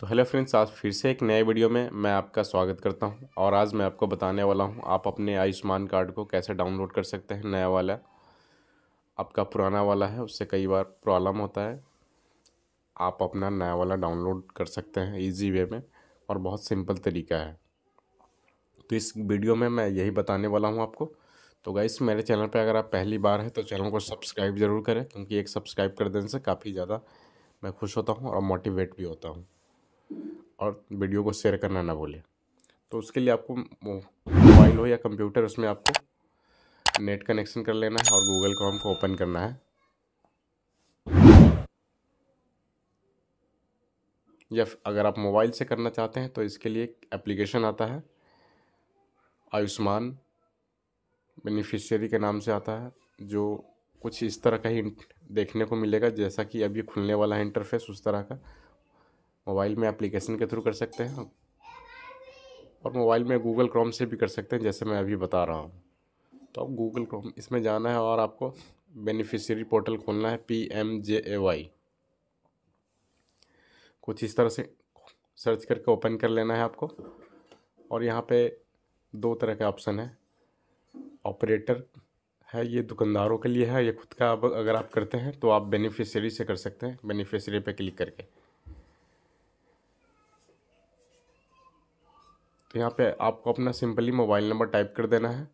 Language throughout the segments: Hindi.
तो हेलो फ्रेंड्स आज फिर से एक नए वीडियो में मैं आपका स्वागत करता हूं और आज मैं आपको बताने वाला हूं आप अपने आयुष्मान कार्ड को कैसे डाउनलोड कर सकते हैं नया वाला आपका पुराना वाला है उससे कई बार प्रॉब्लम होता है आप अपना नया वाला डाउनलोड कर सकते हैं ईजी वे में और बहुत सिंपल तरीका है तो इस वीडियो में मैं यही बताने वाला हूँ आपको तो गाइस मेरे चैनल पर अगर आप पहली बार हैं तो चैनल को सब्सक्राइब ज़रूर करें क्योंकि एक सब्सक्राइब कर देने से काफ़ी ज़्यादा मैं खुश होता हूँ और मोटिवेट भी होता हूँ और वीडियो को शेयर करना ना भूलें तो उसके लिए आपको मोबाइल हो या कंप्यूटर उसमें आपको नेट कनेक्शन कर लेना है और गूगल क्रोम को ओपन करना है या अगर आप मोबाइल से करना चाहते हैं तो इसके लिए एक एप्लीकेशन आता है आयुष्मान बेनिफिशियरी के नाम से आता है जो कुछ इस तरह का ही देखने को मिलेगा जैसा कि अभी खुलने वाला है इंटरफेस उस तरह का मोबाइल में एप्लीकेशन के थ्रू कर सकते हैं और मोबाइल में गूगल क्रोम से भी कर सकते हैं जैसे मैं अभी बता रहा हूँ तो अब गूगल क्रोम इसमें जाना है और आपको बेनिफिशियरी पोर्टल खोलना है P M J A Y कुछ इस तरह से सर्च करके ओपन कर लेना है आपको और यहाँ पे दो तरह के ऑप्शन है ऑपरेटर है ये दुकानदारों के लिए है ये खुद का अगर आप करते हैं तो आप बेनिफिशियरी से कर सकते हैं बेनिफिशियरी पे क्लिक करके तो यहाँ पे आपको अपना सिंपली मोबाइल नंबर टाइप कर देना है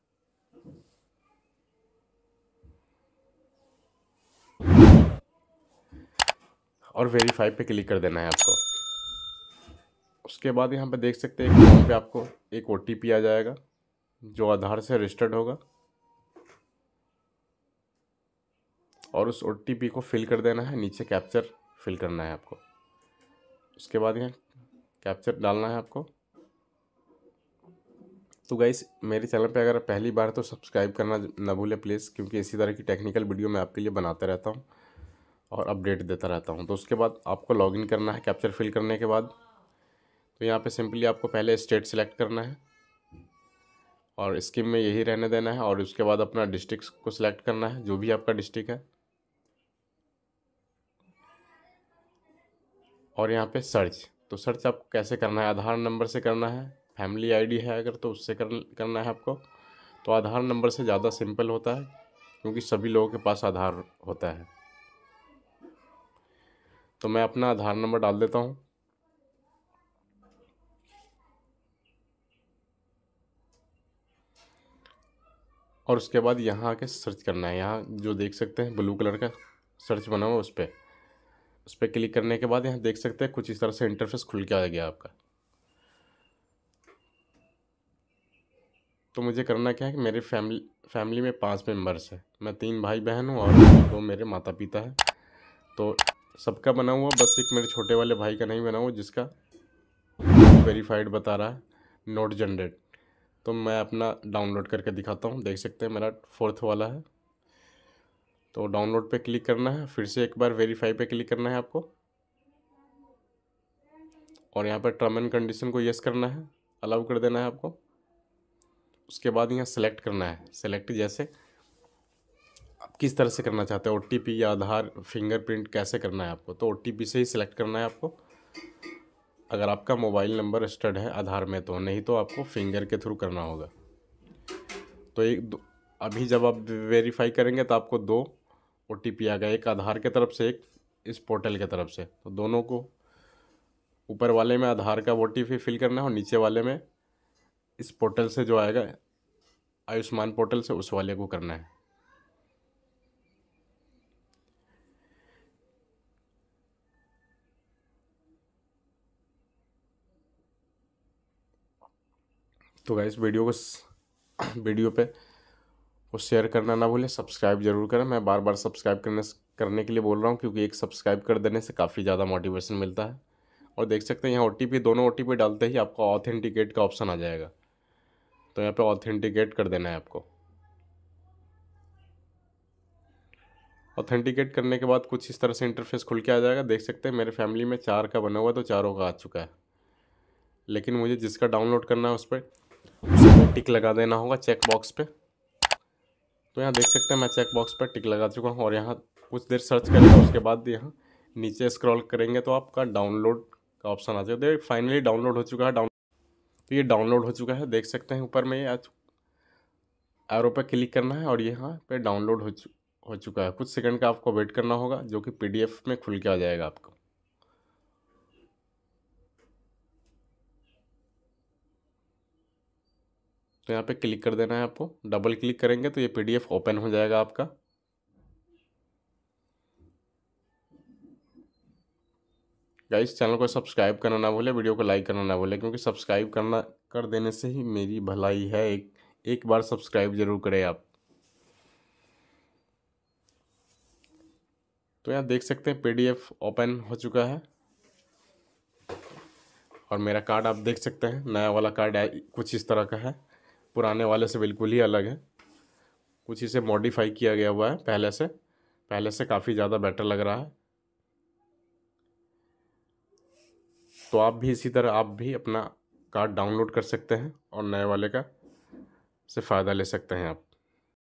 और वेरीफाई पे क्लिक कर देना है आपको उसके बाद यहाँ पे देख सकते हैं कि पे आपको एक ओ आ जाएगा जो आधार से रजिस्टर्ड होगा और उस ओ को फिल कर देना है नीचे कैप्चर फिल करना है आपको उसके बाद यहाँ कैप्चर डालना है आपको तो गाइस मेरे चैनल पे अगर पहली बार तो सब्सक्राइब करना ना भूलें प्लीज़ क्योंकि इसी तरह की टेक्निकल वीडियो मैं आपके लिए बनाता रहता हूँ और अपडेट देता रहता हूँ तो उसके बाद आपको लॉगिन करना है कैप्चर फिल करने के बाद तो यहाँ पे सिंपली आपको पहले स्टेट सेलेक्ट करना है और स्कीम में यही रहने देना है और उसके बाद अपना डिस्ट्रिक्ट को सिलेक्ट करना है जो भी आपका डिस्ट्रिक्ट है और यहाँ पर सर्च तो सर्च आपको कैसे करना है आधार नंबर से करना है फैमिली आईडी है अगर तो उससे कर करना है आपको तो आधार नंबर से ज़्यादा सिंपल होता है क्योंकि सभी लोगों के पास आधार होता है तो मैं अपना आधार नंबर डाल देता हूँ और उसके बाद यहाँ आके सर्च करना है यहाँ जो देख सकते हैं ब्लू कलर का सर्च बना हुआ उस पर उस पर क्लिक करने के बाद यहाँ देख सकते हैं कुछ इस तरह से इंटरफेस खुल के आ गया आपका तो मुझे करना क्या है कि मेरे फैमिली फैमिली में पाँच मेम्बर्स हैं मैं तीन भाई बहन हूँ और दो तो मेरे माता पिता हैं तो सबका बना हुआ बस एक मेरे छोटे वाले भाई का नहीं बना हुआ जिसका वेरीफाइड बता रहा है नोट जनरेट तो मैं अपना डाउनलोड करके दिखाता हूँ देख सकते हैं मेरा फोर्थ वाला है तो डाउनलोड पे क्लिक करना है फिर से एक बार वेरीफाई पे क्लिक करना है आपको और यहाँ पर टर्म एंड कंडीशन को यस करना है अलाउ कर देना है आपको उसके बाद यहाँ सेलेक्ट करना है सेलेक्ट जैसे आप किस तरह से करना चाहते हैं ओ टी पी या आधार फिंगरप्रिंट कैसे करना है आपको तो ओ टी पी से ही सिलेक्ट करना है आपको अगर आपका मोबाइल नंबर रजिस्टर्ड है आधार में तो नहीं तो आपको फिंगर के थ्रू करना होगा तो एक अभी जब आप वेरीफाई करेंगे तो आपको दो ओ टी आ गया एक आधार के तरफ से एक इस पोर्टल के तरफ से तो दोनों को ऊपर वाले में आधार का ओ टी पी फिल करना है और नीचे वाले में इस पोर्टल से जो आएगा आयुष्मान पोर्टल से उस वाले को करना है तो गाइस वीडियो को वीडियो पे वो शेयर करना ना भूलें सब्सक्राइब जरूर करें मैं बार बार सब्सक्राइब करने करने के लिए बोल रहा हूँ क्योंकि एक सब्सक्राइब कर देने से काफ़ी ज़्यादा मोटिवेशन मिलता है और देख सकते हैं यहाँ ओ दोनों ओ डालते ही आपका ऑथेंटिकेट का ऑप्शन आ जाएगा तो यहाँ पे ऑथेंटिकेट कर देना है आपको ऑथेंटिकेट करने के बाद कुछ इस तरह से इंटरफेस खुल के आ जाएगा देख सकते हैं मेरे फैमिली में चार का बना हुआ है तो चारों का आ चुका है लेकिन मुझे जिसका डाउनलोड करना है उस पर टिक लगा देना होगा चेक बॉक्स पे तो यहाँ देख सकते हैं मैं चेक बॉक्स पर टिक लगा चुका हूँ और यहाँ कुछ देर सर्च करेंगे उसके बाद यहाँ नीचे स्क्रॉल करेंगे तो आपका डाउनलोड का ऑप्शन आ जाएगा फाइनली तो डाउनलोड हो चुका है डाउन तो ये डाउनलोड हो चुका है देख सकते हैं ऊपर में ये एरो पर क्लिक करना है और यहाँ पे डाउनलोड हो चु हो चुका है कुछ सेकंड का आपको वेट करना होगा जो कि पीडीएफ में खुल के आ जाएगा आपको तो यहाँ पे क्लिक कर देना है आपको डबल क्लिक करेंगे तो ये पीडीएफ ओपन हो जाएगा आपका गाइस चैनल को सब्सक्राइब करना ना भूले वीडियो को लाइक करना ना भूले क्योंकि सब्सक्राइब करना कर देने से ही मेरी भलाई है एक एक बार सब्सक्राइब जरूर करें आप तो यहाँ देख सकते हैं पीडीएफ ओपन हो चुका है और मेरा कार्ड आप देख सकते हैं नया वाला कार्ड कुछ इस तरह का है पुराने वाले से बिल्कुल ही अलग है कुछ इसे मॉडिफाई किया गया हुआ है पहले से पहले से काफ़ी ज़्यादा बेटर लग रहा है तो आप भी इसी तरह आप भी अपना कार्ड डाउनलोड कर सकते हैं और नए वाले का से फ़ायदा ले सकते हैं आप